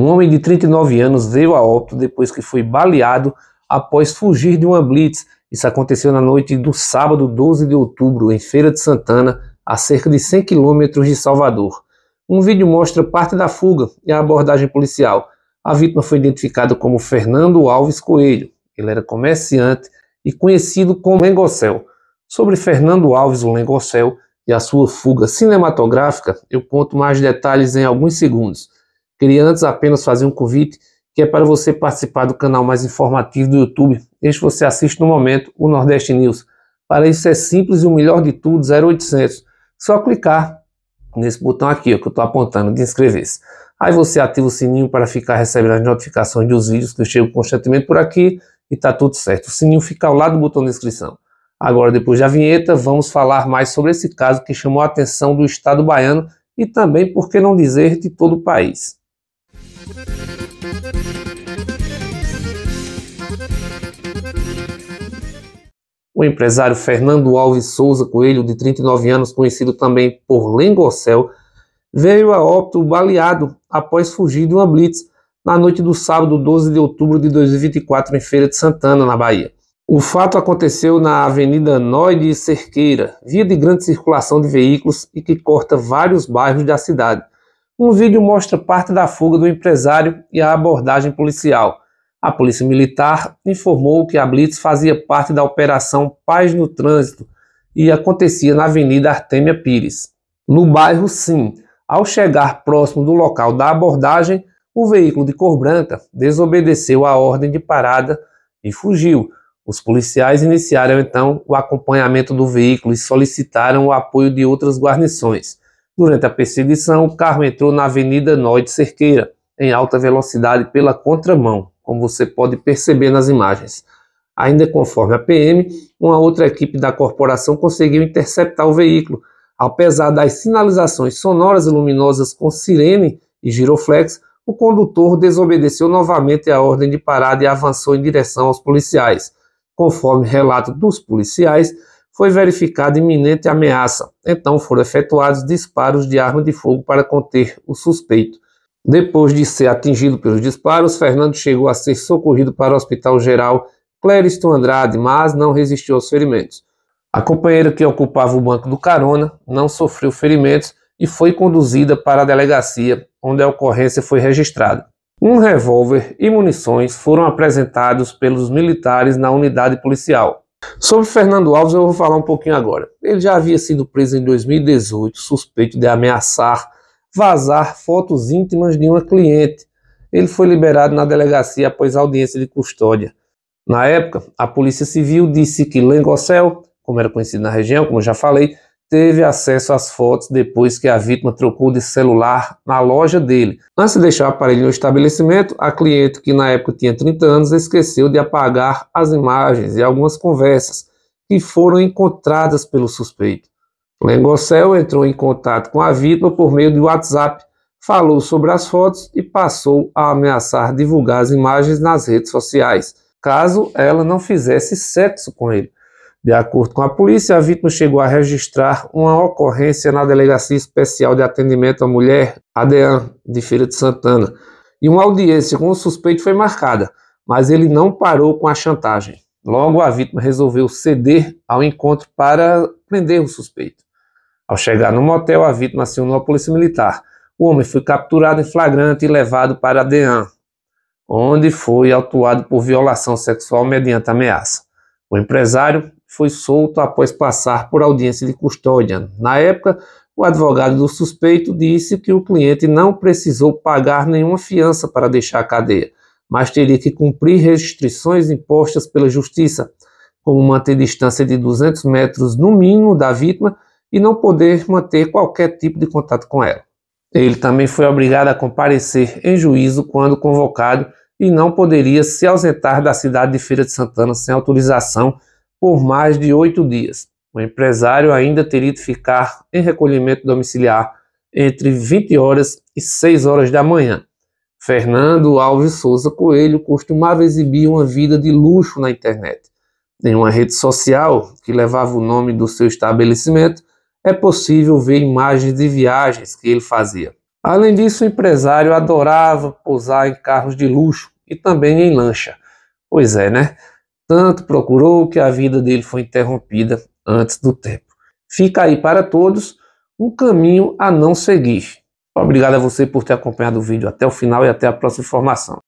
Um homem de 39 anos veio a óbito depois que foi baleado após fugir de uma blitz. Isso aconteceu na noite do sábado 12 de outubro, em Feira de Santana, a cerca de 100 quilômetros de Salvador. Um vídeo mostra parte da fuga e a abordagem policial. A vítima foi identificada como Fernando Alves Coelho. Ele era comerciante e conhecido como Lengocel. Sobre Fernando Alves, o Lengocel, e a sua fuga cinematográfica, eu conto mais detalhes em alguns segundos. Queria antes apenas fazer um convite que é para você participar do canal mais informativo do YouTube. Este você assiste no momento, o Nordeste News. Para isso é simples e o melhor de tudo, 0800. Só clicar nesse botão aqui ó, que eu estou apontando de inscrever-se. Aí você ativa o sininho para ficar recebendo as notificações dos vídeos que eu chego constantemente por aqui e está tudo certo. O sininho fica ao lado do botão de inscrição. Agora, depois da vinheta, vamos falar mais sobre esse caso que chamou a atenção do Estado baiano e também, por que não dizer, de todo o país. O empresário Fernando Alves Souza Coelho, de 39 anos, conhecido também por Lengocel, veio a óbito baleado após fugir de uma blitz na noite do sábado 12 de outubro de 2024 em Feira de Santana, na Bahia. O fato aconteceu na Avenida Noi de Cerqueira, via de grande circulação de veículos e que corta vários bairros da cidade. Um vídeo mostra parte da fuga do empresário e a abordagem policial. A Polícia Militar informou que a Blitz fazia parte da Operação Paz no Trânsito e acontecia na Avenida Artemia Pires. No bairro Sim, ao chegar próximo do local da abordagem, o veículo de cor branca desobedeceu a ordem de parada e fugiu. Os policiais iniciaram então o acompanhamento do veículo e solicitaram o apoio de outras guarnições. Durante a perseguição, o carro entrou na Avenida Noy de Cerqueira, em alta velocidade pela contramão, como você pode perceber nas imagens. Ainda conforme a PM, uma outra equipe da corporação conseguiu interceptar o veículo. Apesar das sinalizações sonoras e luminosas com sirene e giroflex, o condutor desobedeceu novamente a ordem de parada e avançou em direção aos policiais. Conforme relato dos policiais, foi verificada iminente ameaça, então foram efetuados disparos de arma de fogo para conter o suspeito. Depois de ser atingido pelos disparos, Fernando chegou a ser socorrido para o Hospital Geral Clériston Andrade, mas não resistiu aos ferimentos. A companheira que ocupava o banco do carona não sofreu ferimentos e foi conduzida para a delegacia, onde a ocorrência foi registrada. Um revólver e munições foram apresentados pelos militares na unidade policial. Sobre Fernando Alves, eu vou falar um pouquinho agora. Ele já havia sido preso em 2018, suspeito de ameaçar vazar fotos íntimas de uma cliente. Ele foi liberado na delegacia após audiência de custódia. Na época, a Polícia Civil disse que Lengocel, como era conhecido na região, como já falei, teve acesso às fotos depois que a vítima trocou de celular na loja dele. Antes de deixar o aparelho no estabelecimento, a cliente, que na época tinha 30 anos, esqueceu de apagar as imagens e algumas conversas que foram encontradas pelo suspeito. Lengocel entrou em contato com a vítima por meio do WhatsApp, falou sobre as fotos e passou a ameaçar divulgar as imagens nas redes sociais, caso ela não fizesse sexo com ele. De acordo com a polícia, a vítima chegou a registrar uma ocorrência na Delegacia Especial de Atendimento à Mulher, (ADEAN) de Feira de Santana, e uma audiência com o suspeito foi marcada, mas ele não parou com a chantagem. Logo, a vítima resolveu ceder ao encontro para prender o suspeito. Ao chegar no motel, a vítima acionou a polícia militar. O homem foi capturado em flagrante e levado para a ADEAN, onde foi autuado por violação sexual mediante ameaça. O empresário foi solto após passar por audiência de custódia. Na época, o advogado do suspeito disse que o cliente não precisou pagar nenhuma fiança para deixar a cadeia, mas teria que cumprir restrições impostas pela justiça, como manter distância de 200 metros no mínimo da vítima e não poder manter qualquer tipo de contato com ela. Ele também foi obrigado a comparecer em juízo quando convocado e não poderia se ausentar da cidade de Feira de Santana sem autorização por mais de oito dias. O empresário ainda teria de ficar em recolhimento domiciliar entre 20 horas e 6 horas da manhã. Fernando Alves Souza Coelho costumava exibir uma vida de luxo na internet. Em uma rede social que levava o nome do seu estabelecimento, é possível ver imagens de viagens que ele fazia. Além disso, o empresário adorava pousar em carros de luxo e também em lancha. Pois é, né? tanto procurou que a vida dele foi interrompida antes do tempo. Fica aí para todos um caminho a não seguir. Obrigado a você por ter acompanhado o vídeo até o final e até a próxima informação.